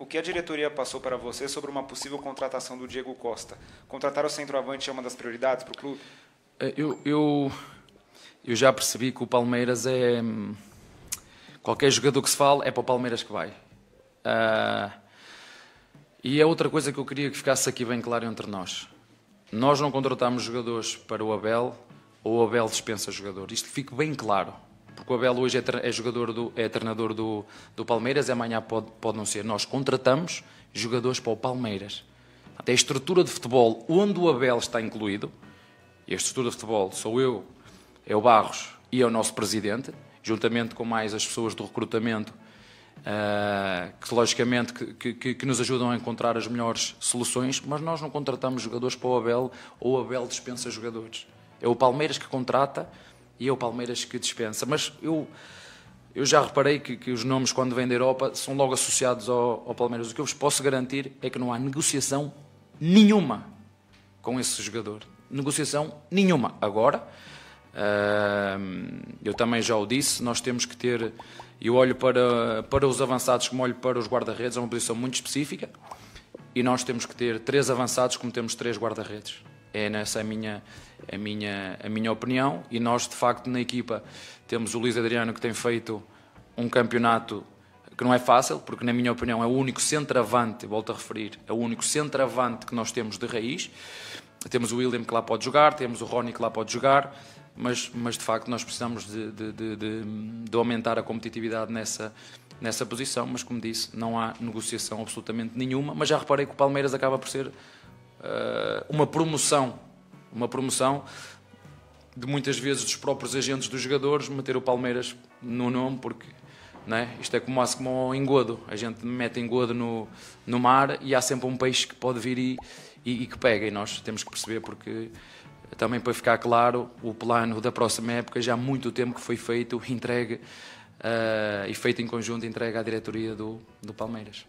O que a diretoria passou para você sobre uma possível contratação do Diego Costa? Contratar o centroavante é uma das prioridades para o clube? É, eu, eu, eu já percebi que o Palmeiras é. Hum, qualquer jogador que se fale é para o Palmeiras que vai. Uh, e é outra coisa que eu queria que ficasse aqui bem claro entre nós. Nós não contratamos jogadores para o Abel ou o Abel dispensa jogador. Isto fica bem claro porque o Abel hoje é, é jogador do, é treinador do, do Palmeiras, amanhã pode, pode não ser. Nós contratamos jogadores para o Palmeiras. Até a estrutura de futebol onde o Abel está incluído, e a estrutura de futebol sou eu, é o Barros e é o nosso presidente, juntamente com mais as pessoas do recrutamento, uh, que logicamente que, que, que, nos ajudam a encontrar as melhores soluções, mas nós não contratamos jogadores para o Abel ou o Abel dispensa jogadores. É o Palmeiras que contrata e é o Palmeiras que dispensa. Mas eu, eu já reparei que, que os nomes, quando vêm da Europa, são logo associados ao, ao Palmeiras. O que eu vos posso garantir é que não há negociação nenhuma com esse jogador. Negociação nenhuma. Agora, eh, eu também já o disse, nós temos que ter. Eu olho para, para os avançados como olho para os guarda-redes, é uma posição muito específica, e nós temos que ter três avançados como temos três guarda-redes. É nessa a minha, a minha, a minha opinião. E nós, de facto, na equipa temos o Luís Adriano que tem feito um campeonato que não é fácil, porque, na minha opinião, é o único centroavante, volto a referir, é o único centroavante que nós temos de raiz. Temos o William que lá pode jogar, temos o Rony que lá pode jogar, mas, mas de facto nós precisamos de, de, de, de aumentar a competitividade nessa, nessa posição, mas como disse, não há negociação absolutamente nenhuma, mas já reparei que o Palmeiras acaba por ser eh, uma promoção, uma promoção de muitas vezes dos próprios agentes dos jogadores meter o Palmeiras no nome, porque né? Isto é como, como um engodo. A gente mete engodo no, no mar e há sempre um peixe que pode vir e, e, e, que pega. E nós temos que perceber, porque também para ficar claro, o plano da próxima época já há muito tempo que foi feito, entregue uh, e feito em conjunto, entregue à diretoria do, do Palmeiras.